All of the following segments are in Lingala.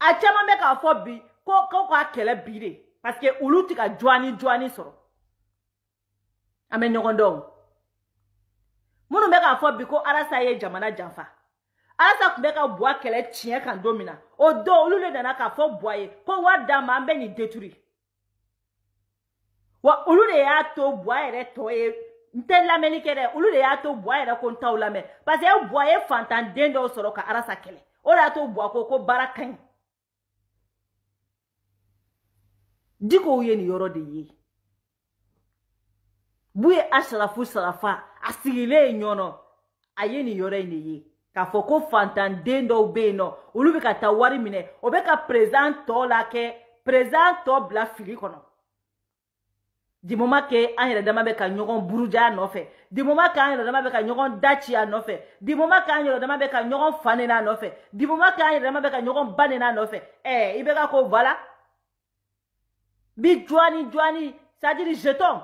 a caman bɛ k'a fɔ bi ko k'aw ka kɛlɛ bi de parce que olu tɛ ka jɔani jɔani sɔrɔ an bɛ ɲɔgɔn dɔn minnu bɛ k'a fɔ bi ko arasa ye jamana janfa arasa tun bɛ ka buwa kɛlɛ tiɲɛ kan don min na o don olu de nana k'a fɔ buwa ye ko wari d'a ma an bɛ nin deturi wa olu de y'a to buwa yɛrɛ tɔ ye n tɛ lamɛnni kɛ dɛ olu de y'a to buwa yɛrɛ ko n t'aw lamɛn parce paseke buwa ye fantan den dɔw sɔrɔ ka arasa kɛlɛ o de y'a to buwa ko ko baara ka ɲi dikow ye nin yɔrɔ de ye b'u ye asarafu sarafa a sigilen ye ɲɔnɔ a ye nin yɔrɔ in de ye k'a fɔ ko fantanden dɔw bɛ yen nɔ olu bɛ ka taa wari minɛ o bɛ ka perezan tɔ la kɛ perezan tɔ bila fili kɔnɔ dimoma kɛ an yɛrɛ dama bɛ ka ɲɔgɔn buruja a nɔfɛ dimoma kɛ an yɛrɛ dama bɛ ka ɲɔgɔn daci a nɔfɛ dimoma kɛ an yɛrɛ dama bɛ ka ɲɔgɔn fa nena a nɔfɛ dimoma kɛ an yɛrɛ dama bɛ ka ɲɔgɔn ba nena a nɔfɛ ɛɛ eh, i bɛ ka ko bala bi juani juani c'est à jetons jeton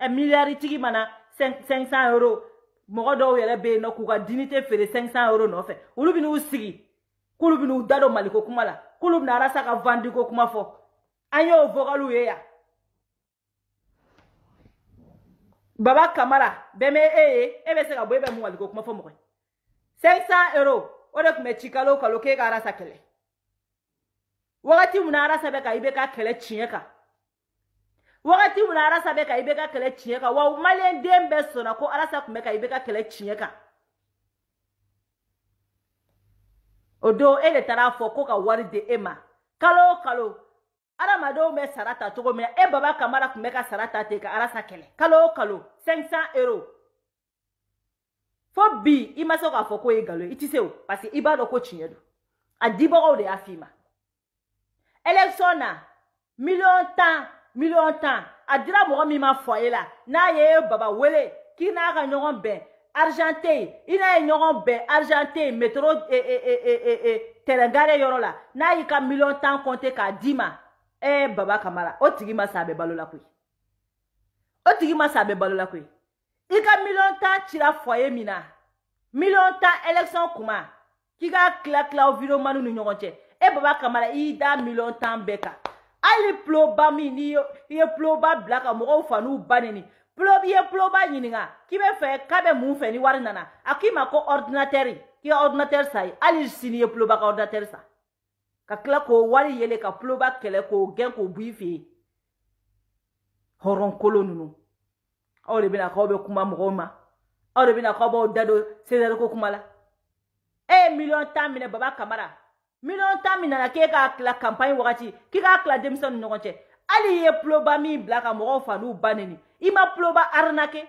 ɛ miliyari tigi mana cinq cent euro mɔgɔ dɔw yɛrɛ bɛ yen nɔ k'u ka dignité feere cinq cent euro nɔfɛ olu bɛ n'u sigi k'olu bɛ n'u da don maliko kuma la k'olu bɛ na arasa ka vandiko kuma fɔ an y'o vokaliw ye yan baba kamara bɛɛ bɛ e ye e bɛ se ka bɔ e bɛ mun maliko kuma fɔ mɔgɔ ye cinq cent euro o kalo k'e ka arasa kɛlɛ wagati mun na arasa bɛ ka i bɛ ka kɛlɛ tiɲɛ kan wagati mun na arasa bɛ ka i bɛ ka kɛlɛ tiɲɛ kan wa maliyɛn den bɛɛ sɔnna ko arasa tun bɛ ka i bɛ ka kɛlɛ tiɲɛ kan o don e de taara fɔ ko ka wari di e ma kalo o kalo adamadenw bɛ sara ta cogo min na e baba kamara tun bɛ ka sara ta ten ka arasa kɛlɛ kalo e o kalo cinq cent euro fo bi i ma se k'a fɔ k'o ye nkalon ye i tɛ se o parce que i b'a dɔn ko tiɲɛ don a dibagaw de y'a f'i ma. election na miliyɔn tan miliyɔn tan a dira mɔgɔ min ma fɔye la n'a ye baba wele k'i n'a ka ɲɔgɔn bɛn argente i n'a ye ɲɔgɔn bɛn argente metro e, e, e, tɛrɛngare yɔrɔ la n'a y'i ka miliyɔn tan kɔnte k'a d'i ma ee baba kamara o tigi ma sa a bɛ balo la koyi o tigi ma sa a bɛ balo la koyi i ka miliyɔn tan cira fɔye min na miliyɔn tan election kuma k'i ka tila tila o videomani ni ɲɔgɔn cɛ e baba kamara i da miliyɔn tan bɛɛ kan hali tuloba min n'i ye i ye tuloba bila ka mɔgɔw fa n'u ba neni tulo i ye tuloba ɲininka k'i bɛ fɛ k'a bɛ mun fɛ ni wari nana a k'i ma ko ɔridinatɛri k'i ka ɔridinatɛri sa ye hali sini ye tuloba ka ɔridinatɛri sa ka tila k'o wari yɛlɛ ka tuloba kɛlɛ k'o gɛn k'o bɔ i fɛ yen hɔrɔnkolo ninnu aw de bɛna k'aw bɛ kuma mɔgɔw ma aw de bɛna k'aw b'aw da don sezɛriko kuma la e ye miliyɔn tan minɛ baba kamara miliyɔn tan min nana k'e k'a tila kampaɲi wagati k'i k'a tila denmisɛn ni ɲɔgɔn cɛ hali i ye tuloba min bila ka mɔgɔw fa n'u ba neni i ma tuloba arinake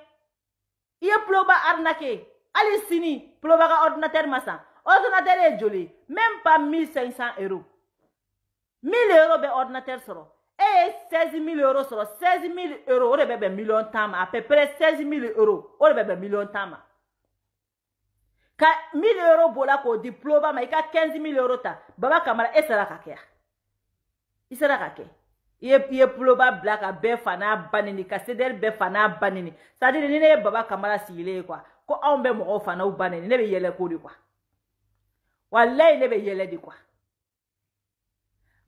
i ye tuloba arinake hali sini tuloba ka ordinatɛri ma san ordinatɛri ye joli ye même pas mille cinq cent euro mille euro bɛ ordinatɛri sɔrɔ e eh, ye seize mille euro sɔrɔ seize mille euro o de bɛ bɛn miliyɔn tan ma à peu près seize mille euro o de bɛ bɛn miliyɔn tan ma ka 1000 euro b'ola k'o di puloba ma i ka 15000 euro ta baba kamara e sera ka kɛ ya i sera ka kɛ i ye i ye puloba bila ka bɛɛ fa n'a ba nini ka sedɛri bɛɛ fa n'a ba nini c'est à dire ni ne ye baba kamara sigilen ye quoi ko anw bɛ mɔgɔw fa n'aw ba nini ne bɛ yɛlɛ ko de quoi walayi ne bɛ yɛlɛ de quoi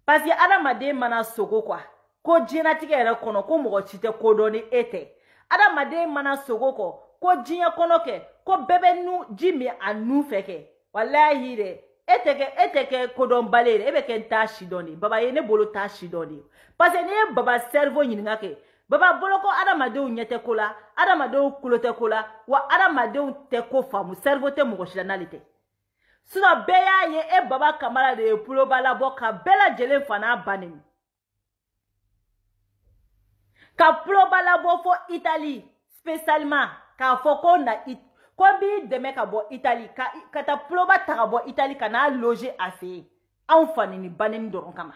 parce que adamaden mana sogo quoi ko diɲɛnatigɛ yɛrɛ kɔnɔ ko mɔgɔ si tɛ kodɔn ni e tɛ adamaden mana sogo kɔ ko diɲɛ kɔnɔ kɛ ko bɛɛ bɛ nu ji min a nu fɛ kɛ walahi dɛ e tɛ kɛ e tɛ kɛ kodɔnbali ye e bɛ kɛ n t'a si dɔn de baba ye ne bolo t'a si dɔn de parce que n'i ye baba sɛriwo ɲininka kɛ baba boloko adamadenw ɲɛ tɛ ko la adamadenw kulo tɛ ko la wa adamadenw tɛ ko faamu sɛriwo tɛ mɔgɔ si la n'ale tɛ sinɔn bɛɛ y'a ye e baba kamara de ye puloba labɔ ka bɛɛ lajɛlen fa n'a ba nɛni ka puloba labɔ fɔ itali spesialima k'a fɔ ko na it ko n b'i dɛmɛ ka bɔ itali ka ka taa tuloba ta ka bɔ itali ka n'a loge a fɛ yen anw fanini baneni dɔrɔn kama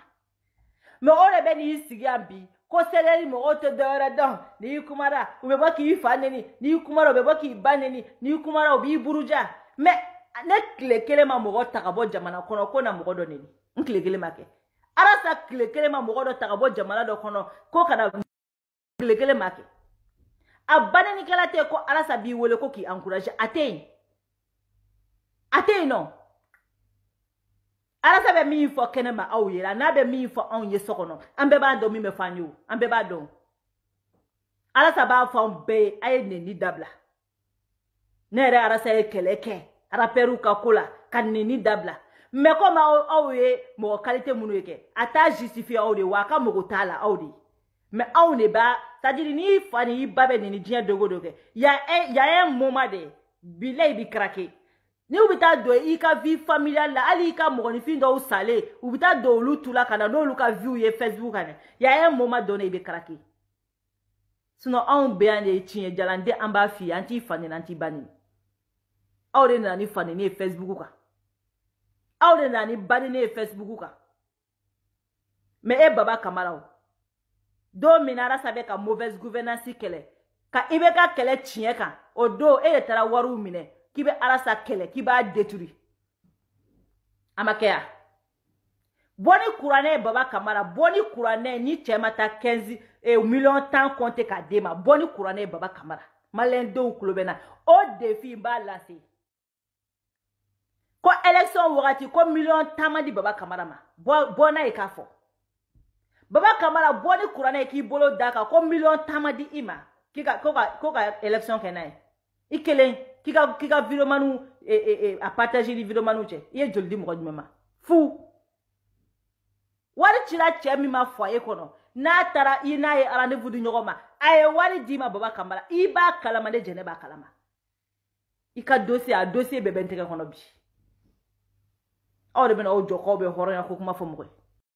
mɛ o de bɛ n'i sigi yan bi ko selɛri mɔgɔw tɛ dɔwɛrɛ dɔn n'i kumara u bɛ bɔ k'i fa neni n'i kumara u bɛ bɔ k'i ba neni n'i kumara u b'i buruja mɛ ne tile kelen ma mɔgɔ ta ka bɔ jamana kɔnɔ ko na mɔgɔ dɔ neni n tile kelen ma kɛ arasa tile kelen ma mɔgɔ dɔ ta ka bɔ jamana dɔ kɔnɔ ko kana tile kelen ma kɛ a bannanikɛla tɛ ko alasa b'i wele ko k'i encourage a tɛ yen a tɛ yen nɔ alasa bɛ min fɔ kɛnɛma aw ye la n'a bɛ min fɔ anw ye so kɔnɔ an bɛɛ b'a dɔn min bɛ fɔ an ye o an bɛɛ b'a dɔn alasa b'a fɔ anw bɛɛ ye a ye nenni dabila ne yɛrɛ alasa ye kɛlɛ kɛ arapɛriw ka ko la ka nenni dabila mɛ komi aw ye mɔgɔ kalite minnu ye kɛ a t'a justifier aw de wa a ka mago t'a la aw de ye mɛ anw de b'a tajiri n'i fa ni i ba bɛ nin ni diɲɛ dogo do kɛ yan ye moma de bila i bi karake n'i bɛ taa don i ka vie familiale la hali i ka mɔgɔninfin dɔw salen u bɛ taa don olu tu la ka na n'olu ka view ye facebook kan dɛ yan ye moma dɔɔnin i bɛ karake sinɔn anw bɛ yan de tiɲɛ jalanden an b'a f'i ye an t'i fa nɛni an t'i ba nɛni aw de nana ni fa nɛni ye facebook kan aw de nana ni ba nɛni ye facebook kan mɛ e baba kamara o. don min na ala s'a bɛ ka mauvaise gouvernance kɛlɛ ka i bɛ ka kɛlɛ tiɲɛ kan o don e de taara wariw minɛ k'i bɛ ala sa kɛlɛ k'i b'a détruire a ma kɛ ya bɔ ni kuranɛ ye baba kamara bɔ ni kuranɛ ye ni cɛ ma taa quinze eh, miliyɔn tan kɔnte k'a d'e ma bɔ ni kuranɛ ye baba kamara maliyɛn denw tulo bɛ na o defi n b'a lase ko élection wagati ko miliyɔn tan ma di baba kamara ma bɔ n'a ye k'a fɔ. baba kamara bɔ ni kuranɛ ye k'i bolo da kan ko miliyɔn tan ma di i ma k'i ka ko ka ko ka élection kɛ n'a ye i kelen k'i ka k'i ka videomaniw e e e a partage ni videomaniw cɛ i ye joli di mɔgɔ jumɛn ma fu wari cira cɛ min ma foyer kɔnɔ n'a taara i n'a ye rendez-vous di ɲɔgɔn ma a ye wari d'i ma baba kamara i b'a kalama ne jɛnɛ b'a kalama i ka dossier a dossier bɛɛ bɛ n tɛgɛ kɔnɔ bi aw de bɛna o jɔ k'aw bɛ hɔrɔnya ko kuma fɔ mɔgɔ ye